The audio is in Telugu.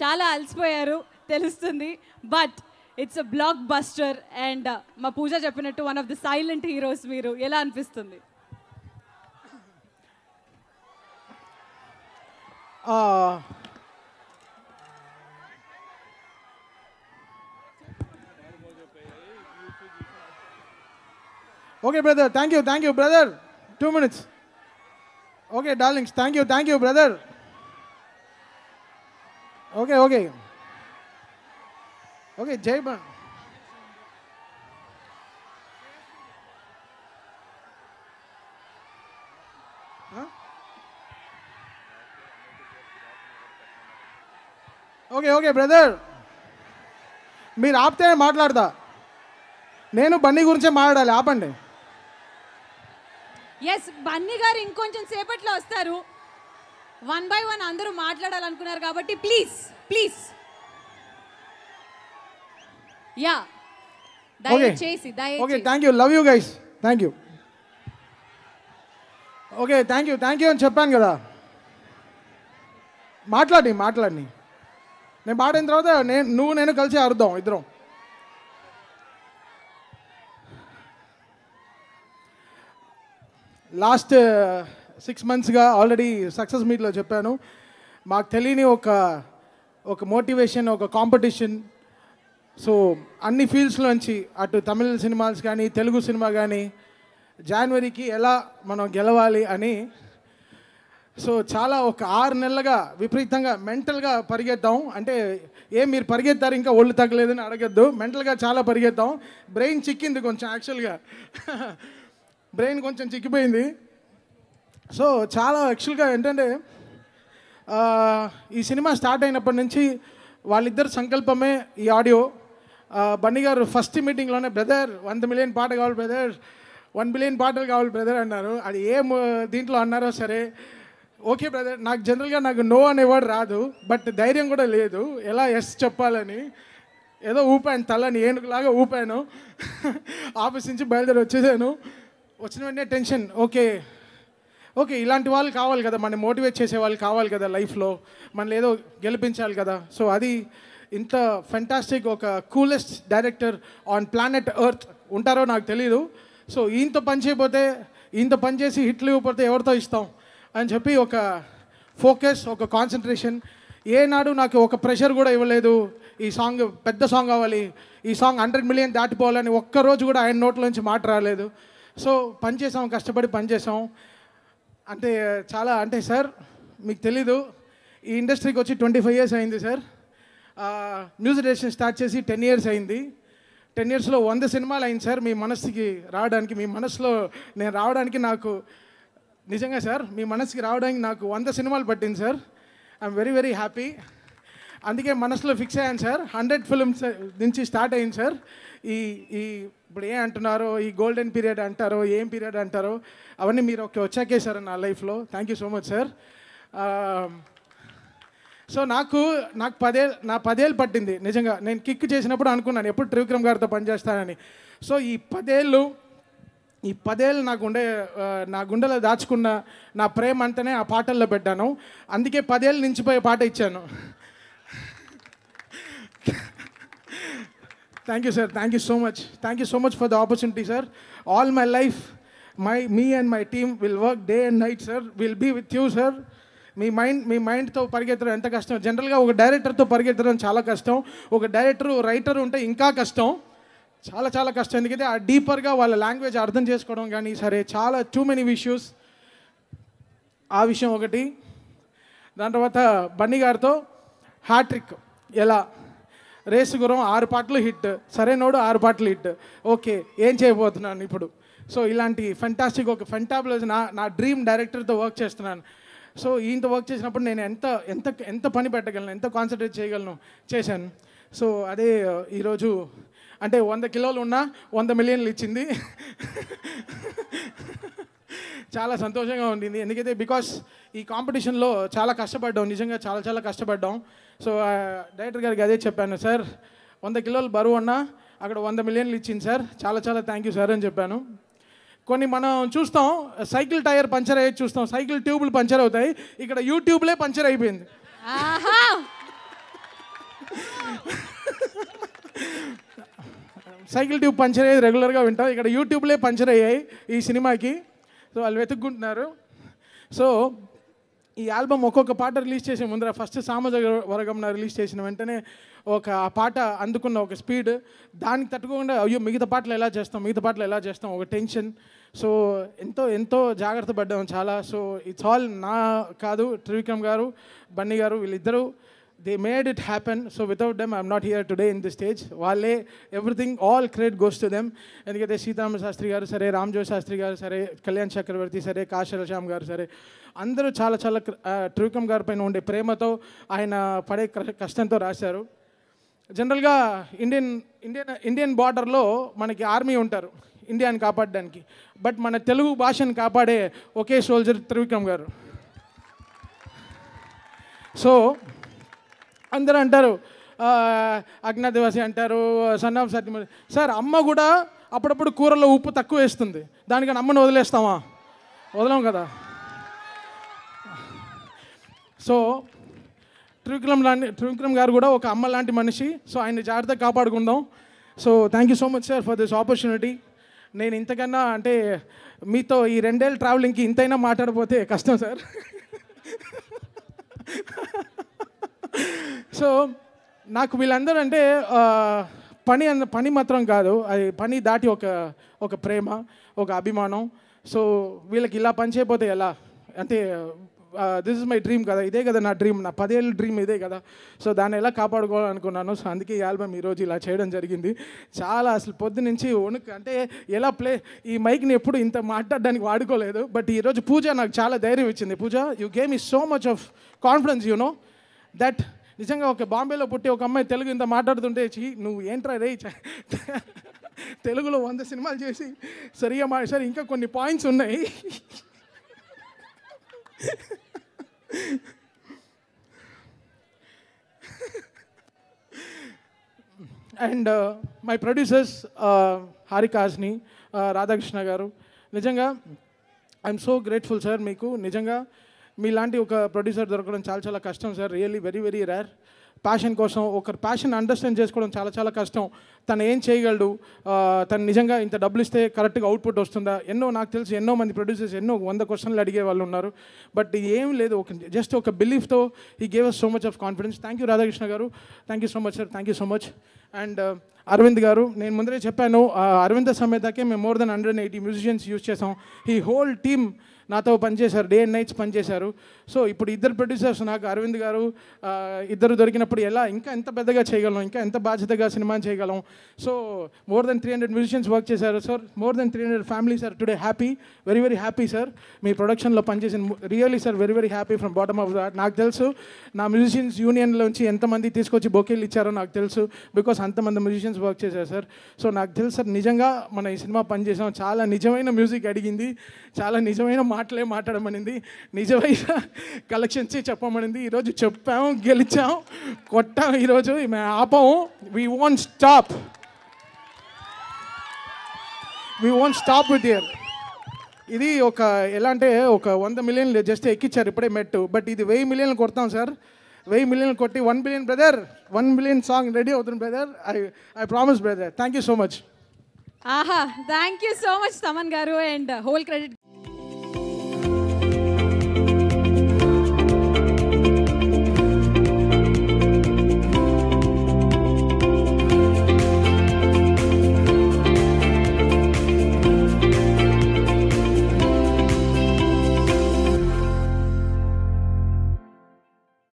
చాలా అలసిపోయారు తెలుస్తుంది but it's a blockbuster and మా పూజ చెప్పినట్టు one of the silent heroes మీరు ఎలా అనిపిస్తుంది okay brother thank you thank you brother two minutes okay darlings thank you thank you brother okay okay okay జై బా ఓకే ఓకే బ్రదర్ మీరు ఆపితే మాట్లాడదా నేను బన్నీ గురించే మాట్లాడాలి ఆపండి ఎస్ బన్నీ గారు ఇంకొంచెం సేపట్లో వస్తారు వన్ బై వన్ అందరూ మాట్లాడాలనుకున్నారు కాబట్టి ప్లీజ్ ప్లీజ్ యా దయచేసి okay thank you love you guys thank you okay thank you thank you అని చెప్పాను కదా మాట్లాడి మాట్లాడి నేను పాడిన తర్వాత నేను నువ్వు నేను కలిసి అర్థం ఇద్దరం లాస్ట్ సిక్స్ మంత్స్గా ఆల్రెడీ సక్సెస్ మీట్లో చెప్పాను మాకు తెలియని ఒక ఒక మోటివేషన్ ఒక కాంపిటీషన్ సో అన్ని ఫీల్డ్స్లోంచి అటు తమిళ సినిమాస్ కానీ తెలుగు సినిమా కానీ జనవరికి ఎలా మనం గెలవాలి అని సో చాలా ఒక ఆరు నెలలుగా విపరీతంగా మెంటల్గా పరిగెత్తాం అంటే ఏం మీరు పరిగెత్తారు ఇంకా ఒళ్ళు తగ్గలేదని అడగద్దు మెంటల్గా చాలా పరిగెత్తాం బ్రెయిన్ చిక్కింది కొంచెం యాక్చువల్గా బ్రెయిన్ కొంచెం చిక్కిపోయింది సో చాలా యాక్చువల్గా ఏంటంటే ఈ సినిమా స్టార్ట్ అయినప్పటి నుంచి వాళ్ళిద్దరు సంకల్పమే ఈ ఆడియో బన్నీ గారు ఫస్ట్ మీటింగ్లోనే బ్రదర్ వంద మిలియన్ పాట కావాలి బ్రదర్ వన్ బిలియన్ పాటలు కావాలి బ్రదర్ అన్నారు అది ఏ దీంట్లో అన్నారో సరే ఓకే బ్రదర్ నాకు జనరల్గా నాకు నో అనేవాడు రాదు బట్ ధైర్యం కూడా లేదు ఎలా ఎస్ చెప్పాలని ఏదో ఊపాను తలని ఏనుగులాగా ఊపాను ఆఫీస్ నుంచి బయలుదేరి వచ్చేసాను వచ్చిన వెంటనే టెన్షన్ ఓకే ఓకే ఇలాంటి వాళ్ళు కావాలి కదా మనం మోటివేట్ చేసే వాళ్ళు కావాలి కదా లైఫ్లో మనం ఏదో గెలిపించాలి కదా సో అది ఇంత ఫెంటాస్టిక్ ఒక coolest director on planet earth ఉంటారో నాకు తెలీదు సో ఈయనతో పని చేయకపోతే ఈయనతో పని చేసి హిట్లు ఇవ్వకపోతే ఎవరితో ఇస్తాం అని చెప్పి ఒక ఫోకస్ ఒక కాన్సన్ట్రేషన్ ఏనాడు నాకు ఒక ప్రెషర్ కూడా ఇవ్వలేదు ఈ సాంగ్ పెద్ద సాంగ్ అవ్వాలి ఈ సాంగ్ హండ్రెడ్ మిలియన్ దాటిపోవాలని ఒక్కరోజు కూడా ఆయన నోట్లోంచి మాట రాలేదు సో పనిచేసాం కష్టపడి పనిచేసాం అంటే చాలా అంటే సార్ మీకు తెలీదు ఈ ఇండస్ట్రీకి వచ్చి ట్వంటీ ఫైవ్ ఇయర్స్ అయింది సార్ మ్యూజిక్ డైరెక్షన్ స్టార్ట్ చేసి టెన్ ఇయర్స్ అయింది టెన్ ఇయర్స్లో వంద సినిమాలు అయింది సార్ మీ మనస్సుకి రావడానికి మీ మనసులో నేను రావడానికి నాకు నిజంగా సార్ మీ మనసుకి రావడానికి నాకు వంద సినిమాలు పట్టింది sir I'm very very happy అందుకే మనసులో ఫిక్స్ అయ్యాను సార్ హండ్రెడ్ ఫిల్మ్స్ నుంచి స్టార్ట్ అయింది సార్ ఈ ఈ ఇప్పుడు ఏం అంటున్నారో ఈ గోల్డెన్ పీరియడ్ అంటారో ఏం పీరియడ్ అంటారో అవన్నీ మీరు ఒక వచ్చాకే సార్ నా లైఫ్లో thank you so much sir so నాకు నాకు పదే నా పదేళ్ళు పట్టింది నిజంగా నేను కిక్ చేసినప్పుడు అనుకున్నాను ఎప్పుడు త్రివిక్రమ్ గారితో పనిచేస్తానని సో ఈ పదేళ్ళు ఈ పదేళ్ళు నా గుండె నా గుండెలో దాచుకున్న నా ప్రేమ అంతనే ఆ పాటల్లో పెట్టాను అందుకే పదేళ్ళు నించిపోయే పాట ఇచ్చాను thank you sir thank you so much thank you so much for the opportunity sir all my life my me and my team will work day and night sir will be with you sir మీ మైండ్ మీ మైండ్తో పరిగెత్తడం ఎంత కష్టం జనరల్గా ఒక డైరెక్టర్తో పరిగెత్తడం చాలా కష్టం ఒక డైరెక్టర్ రైటర్ ఉంటే ఇంకా కష్టం చాలా చాలా కష్టం ఎందుకంటే ఆ డీపర్గా వాళ్ళ లాంగ్వేజ్ అర్థం చేసుకోవడం కానీ సరే చాలా టూ మెనీ ఇష్యూస్ ఆ విషయం ఒకటి దాని తర్వాత బన్నీ గారితో హ్యాట్రిక్ ఎలా రేసు గురం ఆరు పాటలు హిట్ నోడు ఆరు పాటలు హిట్ ఓకే ఏం చేయబోతున్నాను ఇప్పుడు సో ఇలాంటి ఫెంటాస్టిక్ ఒక ఫెంటాబులస్ నా నా డ్రీమ్ డైరెక్టర్తో వర్క్ చేస్తున్నాను సో ఈయనతో వర్క్ చేసినప్పుడు నేను ఎంత ఎంత ఎంత పని పెట్టగలను ఎంత కాన్సన్ట్రేట్ చేయగలను చేశాను సో అదే ఈరోజు అంటే వంద కిలోలు ఉన్నా వంద మిలియన్లు ఇచ్చింది చాలా సంతోషంగా ఉండింది ఎందుకైతే బికాస్ ఈ కాంపిటీషన్లో చాలా కష్టపడ్డాం నిజంగా చాలా చాలా కష్టపడ్డాం సో డైరెక్టర్ గారికి అదే చెప్పాను సార్ వంద కిలోలు బరువు అన్నా అక్కడ వంద మిలియన్లు ఇచ్చింది సార్ చాలా చాలా థ్యాంక్ యూ సార్ అని చెప్పాను కొన్ని మనం చూస్తాం సైకిల్ టైర్ పంచర్ అయ్యి చూస్తాం సైకిల్ ట్యూబ్లు పంచర్ అవుతాయి ఇక్కడ యూట్యూబ్లే పంచర్ అయిపోయింది సైకిల్ ట్యూబ్ పంచర్ అయ్యేది రెగ్యులర్గా వింటాం ఇక్కడ యూట్యూబ్లే పంచర్ అయ్యాయి ఈ సినిమాకి సో వాళ్ళు వెతుక్కుంటున్నారు సో ఈ ఆల్బమ్ ఒక్కొక్క పాట రిలీజ్ చేసే ముందర ఫస్ట్ సామాజ వర్గం రిలీజ్ చేసిన వెంటనే ఒక పాట అందుకున్న ఒక స్పీడ్ దానికి తట్టుకోకుండా అయ్యో మిగతా పాటలు ఎలా చేస్తాం మిగతా పాటలు ఎలా చేస్తాం ఒక టెన్షన్ సో ఎంతో ఎంతో జాగ్రత్త పడ్డాం చాలా సో ఇట్స్ ఆల్ నా కాదు త్రివిక్రమ్ గారు బన్నీ గారు వీళ్ళిద్దరూ they made it happen so without them I'm not here today in the stage వాళ్ళే everything all credit goes to them ఎందుకంటే సీతారామ శాస్త్రి గారు సరే రామ్జో శాస్త్రి గారు సరే కళ్యాణ్ చక్రవర్తి సరే కాశీల శ్యామ్ గారు సరే అందరూ చాలా చాలా త్రివిక్రమ్ గారి పైన ఉండే ప్రేమతో ఆయన పడే కష్టంతో రాశారు జనరల్గా ఇండియన్ ఇండియన్ ఇండియన్ బార్డర్లో మనకి ఆర్మీ ఉంటారు ఇండియాని కాపాడడానికి బట్ మన తెలుగు భాషను కాపాడే ఒకే సోల్జర్ త్రివిక్రమ్ గారు సో అందరూ అంటారు అజ్ఞాదివాసి అంటారు సన్ ఆఫ్ సత్యమూర్తి సార్ అమ్మ కూడా అప్పుడప్పుడు కూరలో ఉప్పు తక్కువ వేస్తుంది దానికని అమ్మను వదిలేస్తామా వదలం కదా సో త్రివిక్రమ్ లాంటి త్రివిక్రమ్ గారు కూడా ఒక అమ్మ లాంటి మనిషి సో ఆయన జాగ్రత్తగా కాపాడుకుందాం so thank you so much sir for this opportunity నేను ఇంతకన్నా అంటే మీతో ఈ రెండేళ్ళు ట్రావెలింగ్కి ఇంతైనా మాట్లాడపోతే కష్టం సార్ సో నాకు వీళ్ళందరూ అంటే పని అంద పని మాత్రం కాదు అది పని దాటి ఒక ఒక ప్రేమ ఒక అభిమానం సో వీళ్ళకి ఇలా పని చేయకపోతే ఎలా అంటే దిస్ ఇస్ మై డ్రీమ్ కదా ఇదే కదా నా డ్రీమ్ నా పదేళ్ళ డ్రీమ్ ఇదే కదా సో దాన్ని ఎలా కాపాడుకోవాలనుకున్నాను సో అందుకే ఈ ఆల్బమ్ ఈరోజు ఇలా చేయడం జరిగింది చాలా అసలు పొద్దు నుంచి వణుకు అంటే ఎలా ప్లే ఈ మైక్ని ఎప్పుడు ఇంత మాట్లాడడానికి వాడుకోలేదు బట్ ఈరోజు పూజ నాకు చాలా ధైర్యం ఇచ్చింది Pooja you gave me so much of confidence you know that నిజంగా ఒక బాంబేలో పుట్టి ఒక అమ్మాయి తెలుగు ఇంత మాట్లాడుతుంటే చి నువ్వు ఏంట్రా రే తెలుగులో వంద సినిమాలు చేసి సరిగా మా సరే ఇంకా కొన్ని పాయింట్స్ ఉన్నాయి అండ్ మై ప్రొడ్యూసర్స్ హారికాజ్ని రాధాకృష్ణ గారు నిజంగా ఐఎమ్ సో గ్రేట్ఫుల్ సార్ మీకు నిజంగా మీలాంటి ఒక ప్రొడ్యూసర్ దొరకడం చాలా చాలా కష్టం sir really very very rare passion కోసం ఒకరి ప్యాషన్ అండర్స్టాండ్ చేసుకోవడం చాలా చాలా కష్టం తను ఏం చేయగలడు తను నిజంగా ఇంత డబ్బులు ఇస్తే కరెక్ట్గా అవుట్పుట్ వస్తుందా ఎన్నో నాకు తెలిసి ఎన్నో మంది ప్రొడ్యూసర్స్ ఎన్నో వంద క్వశ్చన్లు అడిగే వాళ్ళు ఉన్నారు బట్ ఏం లేదు ఒక జస్ట్ ఒక బిలీఫ్తో ఈ gave us so much of confidence thank you Radhakrishna garu thank you so much sir thank you so much and Aravind garu నేను ముందరే చెప్పాను అరవింద సమేతకే మేము more than hundred eighty musicians use చేసాం ఈ హోల్ టీమ్ నాతో పనిచేశారు డే అండ్ నైట్స్ పనిచేశారు సో ఇప్పుడు ఇద్దరు ప్రొడ్యూసర్స్ నాకు అరవింద్ గారు ఇద్దరు దొరికినప్పుడు ఎలా ఇంకా ఎంత పెద్దగా చేయగలం ఇంకా ఎంత బాధ్యతగా సినిమా చేయగలం so more than three hundred musicians work చేశారు sir more than three hundred family sir today happy very very happy sir మీ ప్రొడక్షన్లో పనిచేసిన really sir very very happy from bottom of that నాకు తెలుసు నా మ్యూజిషియన్స్ యూనియన్లోంచి ఎంతమంది తీసుకొచ్చి బొకేలు ఇచ్చారో నాకు తెలుసు బికాస్ అంతమంది మ్యూజిషియన్స్ వర్క్ చేశారు సార్ సో నాకు తెలుసు సార్ నిజంగా మన ఈ సినిమా పనిచేసాం చాలా నిజమైన మ్యూజిక్ అడిగింది చాలా నిజమైన మాట మాటలే మాట్లాడమనింది నిజమైన కలెక్షన్స్ చెప్పమనింది ఈరోజు చెప్పాం గెలిచాం కొట్టాం ఈరోజు మేము ఆపాము we want stop we want stop with year ఇది ఒక ఎలా అంటే ఒక వంద మిలియన్లు జస్ట్ ఎక్కిచ్చారు ఇప్పుడే మెట్టు బట్ ఇది వెయ్యి మిలియన్లు కొడతాం సార్ వెయ్యి మిలియన్ కొట్టి one billion brother one billion song ready అవుతుంది brother I I promise brother thank you so much ఆహా thank you so much Thaman garu and whole credit